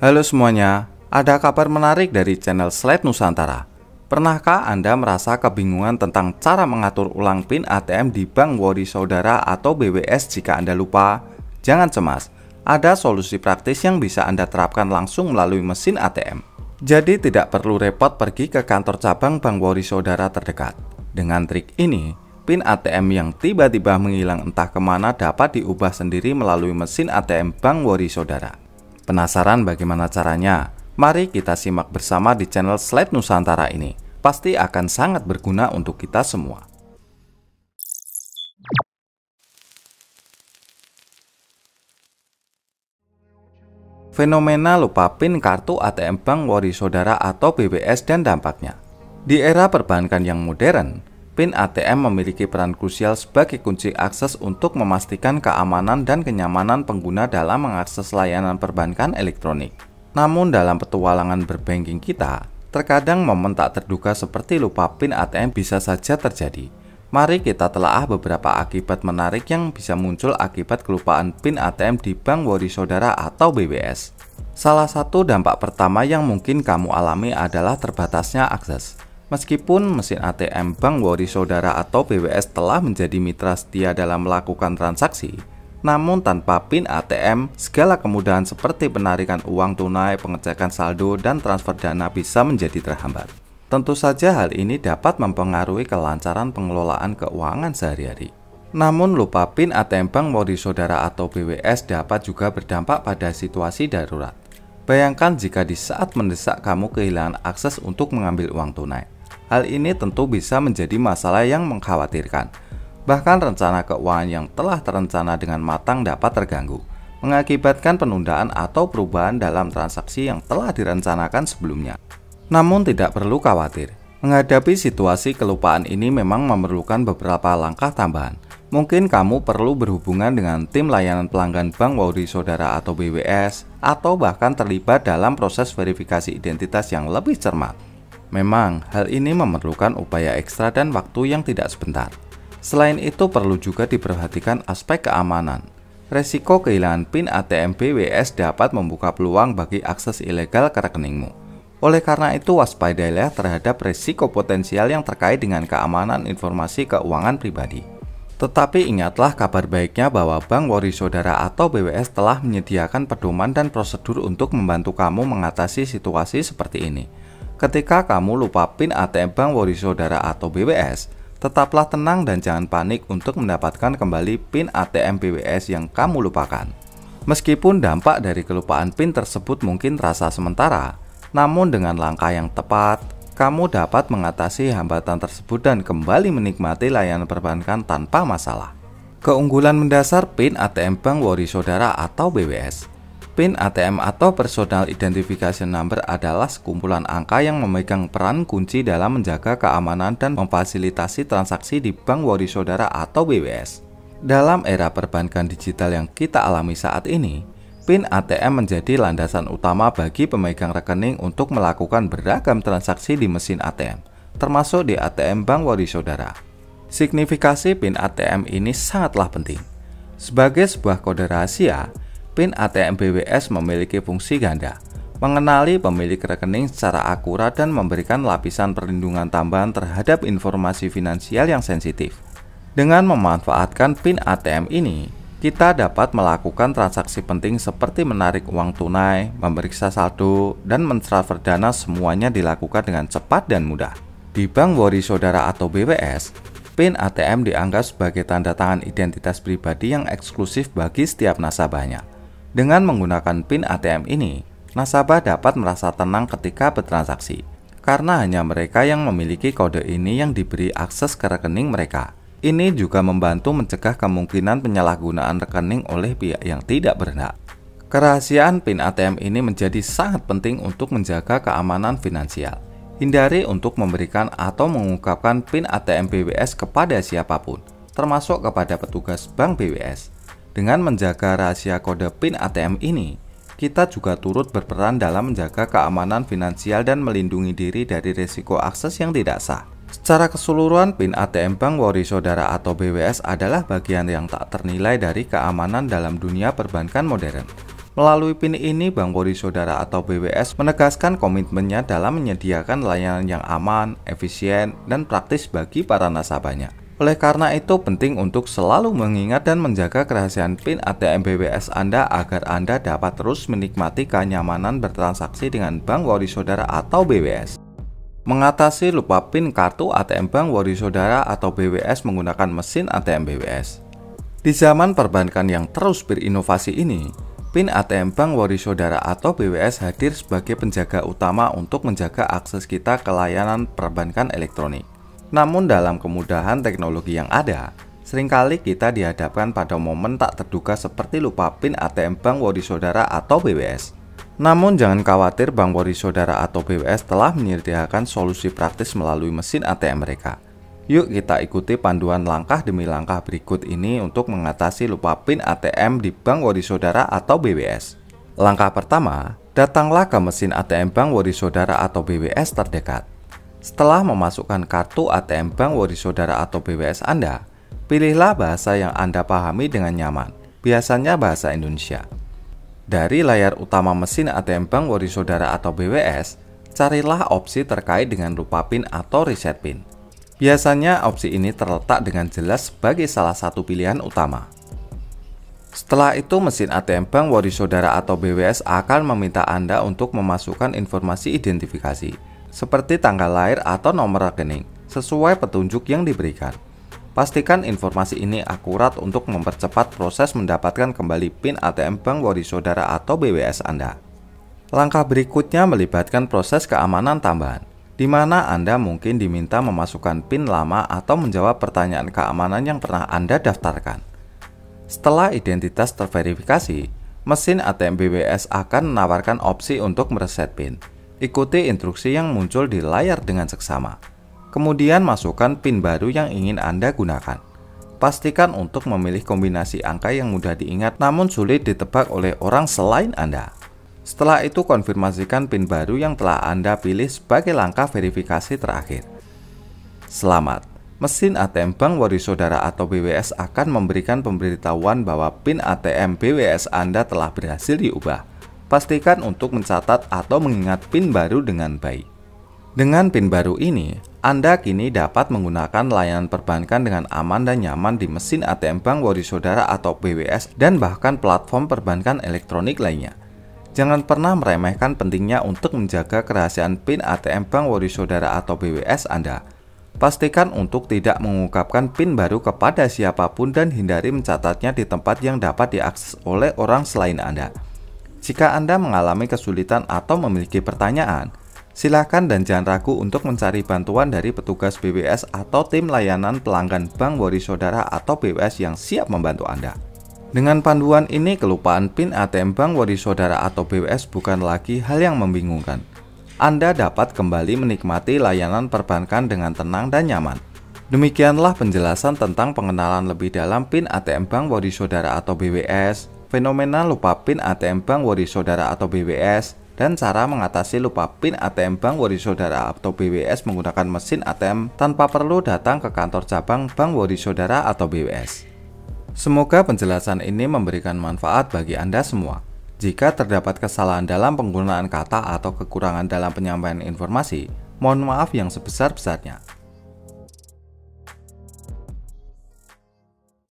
Halo semuanya, ada kabar menarik dari channel Slide Nusantara. Pernahkah Anda merasa kebingungan tentang cara mengatur ulang PIN ATM di Bank Wori Saudara atau BWS jika Anda lupa? Jangan cemas, ada solusi praktis yang bisa Anda terapkan langsung melalui mesin ATM. Jadi tidak perlu repot pergi ke kantor cabang Bank Wori Saudara terdekat. Dengan trik ini, PIN ATM yang tiba-tiba menghilang entah kemana dapat diubah sendiri melalui mesin ATM Bank Wori Saudara. Penasaran bagaimana caranya? Mari kita simak bersama di channel Slide Nusantara ini. Pasti akan sangat berguna untuk kita semua. Fenomena lupa PIN kartu ATM Bank Wari Saudara atau BBS dan dampaknya. Di era perbankan yang modern, pin ATM memiliki peran krusial sebagai kunci akses untuk memastikan keamanan dan kenyamanan pengguna dalam mengakses layanan perbankan elektronik. Namun dalam petualangan berbanking kita, terkadang momen tak terduga seperti lupa pin ATM bisa saja terjadi. Mari kita telaah beberapa akibat menarik yang bisa muncul akibat kelupaan PIN ATM di Bank Wori Saudara atau BBS. Salah satu dampak pertama yang mungkin kamu alami adalah terbatasnya akses. Meskipun mesin ATM Bank Wori Saudara atau BWS telah menjadi mitra setia dalam melakukan transaksi, namun tanpa PIN ATM, segala kemudahan seperti penarikan uang tunai, pengecekan saldo, dan transfer dana bisa menjadi terhambat. Tentu saja hal ini dapat mempengaruhi kelancaran pengelolaan keuangan sehari-hari. Namun lupa PIN ATM Bank Mori Saudara atau BWS dapat juga berdampak pada situasi darurat. Bayangkan jika di saat mendesak kamu kehilangan akses untuk mengambil uang tunai. Hal ini tentu bisa menjadi masalah yang mengkhawatirkan. Bahkan rencana keuangan yang telah terencana dengan matang dapat terganggu, mengakibatkan penundaan atau perubahan dalam transaksi yang telah direncanakan sebelumnya. Namun tidak perlu khawatir, menghadapi situasi kelupaan ini memang memerlukan beberapa langkah tambahan. Mungkin kamu perlu berhubungan dengan tim layanan pelanggan Bank Wauri Saudara atau BWS, atau bahkan terlibat dalam proses verifikasi identitas yang lebih cermat. Memang, hal ini memerlukan upaya ekstra dan waktu yang tidak sebentar. Selain itu, perlu juga diperhatikan aspek keamanan. Resiko kehilangan PIN ATM BWS dapat membuka peluang bagi akses ilegal ke rekeningmu. Oleh karena itu, waspadailah terhadap resiko potensial yang terkait dengan keamanan informasi keuangan pribadi. Tetapi ingatlah kabar baiknya bahwa Bank Wori Saudara atau BWS telah menyediakan pedoman dan prosedur untuk membantu kamu mengatasi situasi seperti ini. Ketika kamu lupa PIN ATM Bank Wari Saudara atau BWS, tetaplah tenang dan jangan panik untuk mendapatkan kembali PIN ATM BWS yang kamu lupakan. Meskipun dampak dari kelupaan PIN tersebut mungkin terasa sementara, namun dengan langkah yang tepat, kamu dapat mengatasi hambatan tersebut dan kembali menikmati layanan perbankan tanpa masalah. Keunggulan mendasar PIN ATM Bank Wari Saudara atau BWS PIN ATM atau Personal Identification Number adalah sekumpulan angka yang memegang peran kunci dalam menjaga keamanan dan memfasilitasi transaksi di Bank Wari Saudara atau BWS. Dalam era perbankan digital yang kita alami saat ini, PIN ATM menjadi landasan utama bagi pemegang rekening untuk melakukan beragam transaksi di mesin ATM, termasuk di ATM Bank Wari Saudara. Signifikasi PIN ATM ini sangatlah penting. Sebagai sebuah kode rahasia, PIN ATM BWS memiliki fungsi ganda, mengenali pemilik rekening secara akurat dan memberikan lapisan perlindungan tambahan terhadap informasi finansial yang sensitif. Dengan memanfaatkan PIN ATM ini, kita dapat melakukan transaksi penting seperti menarik uang tunai, memeriksa saldo, dan mentransfer dana semuanya dilakukan dengan cepat dan mudah. Di Bank Wori Saudara atau BWS, PIN ATM dianggap sebagai tanda tangan identitas pribadi yang eksklusif bagi setiap nasabahnya. Dengan menggunakan PIN ATM ini, nasabah dapat merasa tenang ketika bertransaksi, karena hanya mereka yang memiliki kode ini yang diberi akses ke rekening mereka. Ini juga membantu mencegah kemungkinan penyalahgunaan rekening oleh pihak yang tidak berhak. Kerahasiaan PIN ATM ini menjadi sangat penting untuk menjaga keamanan finansial. Hindari untuk memberikan atau mengungkapkan PIN ATM BWS kepada siapapun, termasuk kepada petugas bank BWS dengan menjaga rahasia kode PIN ATM ini, kita juga turut berperan dalam menjaga keamanan finansial dan melindungi diri dari risiko akses yang tidak sah. Secara keseluruhan, PIN ATM Bank Wari Saudara atau BWS adalah bagian yang tak ternilai dari keamanan dalam dunia perbankan modern. Melalui PIN ini, Bank Wari Saudara atau BWS menegaskan komitmennya dalam menyediakan layanan yang aman, efisien, dan praktis bagi para nasabahnya. Oleh karena itu penting untuk selalu mengingat dan menjaga kerahasiaan PIN ATM BWS Anda agar Anda dapat terus menikmati kenyamanan bertransaksi dengan Bank Wari Saudara atau BWS. Mengatasi lupa PIN kartu ATM Bank Wari Saudara atau BWS menggunakan mesin ATM BWS. Di zaman perbankan yang terus berinovasi ini, PIN ATM Bank Wari Saudara atau BWS hadir sebagai penjaga utama untuk menjaga akses kita ke layanan perbankan elektronik. Namun dalam kemudahan teknologi yang ada, seringkali kita dihadapkan pada momen tak terduga seperti lupa PIN ATM Bank Wadi Saudara atau BWS. Namun jangan khawatir Bank Wadi Saudara atau BWS telah menyediakan solusi praktis melalui mesin ATM mereka. Yuk kita ikuti panduan langkah demi langkah berikut ini untuk mengatasi lupa PIN ATM di Bank Wadi Saudara atau BWS. Langkah pertama, datanglah ke mesin ATM Bank Wadi Saudara atau BWS terdekat. Setelah memasukkan kartu ATM Bank wari Saudara atau BWS Anda, pilihlah bahasa yang Anda pahami dengan nyaman, biasanya bahasa Indonesia. Dari layar utama mesin ATM Bank wari Saudara atau BWS, carilah opsi terkait dengan lupa PIN atau reset PIN. Biasanya opsi ini terletak dengan jelas sebagai salah satu pilihan utama. Setelah itu, mesin ATM Bank wari Saudara atau BWS akan meminta Anda untuk memasukkan informasi identifikasi seperti tanggal lahir atau nomor rekening, sesuai petunjuk yang diberikan. Pastikan informasi ini akurat untuk mempercepat proses mendapatkan kembali PIN ATM Bank Wari Saudara atau BWS Anda. Langkah berikutnya melibatkan proses keamanan tambahan, di mana Anda mungkin diminta memasukkan PIN lama atau menjawab pertanyaan keamanan yang pernah Anda daftarkan. Setelah identitas terverifikasi, mesin ATM BWS akan menawarkan opsi untuk mereset PIN. Ikuti instruksi yang muncul di layar dengan seksama. Kemudian masukkan pin baru yang ingin Anda gunakan. Pastikan untuk memilih kombinasi angka yang mudah diingat namun sulit ditebak oleh orang selain Anda. Setelah itu konfirmasikan pin baru yang telah Anda pilih sebagai langkah verifikasi terakhir. Selamat. Mesin ATM Bank Waris Saudara atau BWS akan memberikan pemberitahuan bahwa PIN ATM BWS Anda telah berhasil diubah pastikan untuk mencatat atau mengingat PIN baru dengan baik. Dengan PIN baru ini, Anda kini dapat menggunakan layanan perbankan dengan aman dan nyaman di mesin ATM Bank Wari Saudara atau BWS dan bahkan platform perbankan elektronik lainnya. Jangan pernah meremehkan pentingnya untuk menjaga kerahasiaan PIN ATM Bank Wari Saudara atau BWS Anda. Pastikan untuk tidak mengungkapkan PIN baru kepada siapapun dan hindari mencatatnya di tempat yang dapat diakses oleh orang selain Anda. Jika Anda mengalami kesulitan atau memiliki pertanyaan, silakan dan jangan ragu untuk mencari bantuan dari petugas BWS atau tim layanan pelanggan Bank Wari Saudara atau BWS yang siap membantu Anda. Dengan panduan ini, kelupaan PIN ATM Bank Wari Saudara atau BWS bukan lagi hal yang membingungkan. Anda dapat kembali menikmati layanan perbankan dengan tenang dan nyaman. Demikianlah penjelasan tentang pengenalan lebih dalam PIN ATM Bank Wari Saudara atau BWS, fenomena lupa PIN ATM Bank Wari Saudara atau BWS, dan cara mengatasi lupa PIN ATM Bank Wari Saudara atau BWS menggunakan mesin ATM tanpa perlu datang ke kantor cabang Bank Wari Saudara atau BWS. Semoga penjelasan ini memberikan manfaat bagi Anda semua. Jika terdapat kesalahan dalam penggunaan kata atau kekurangan dalam penyampaian informasi, mohon maaf yang sebesar-besarnya.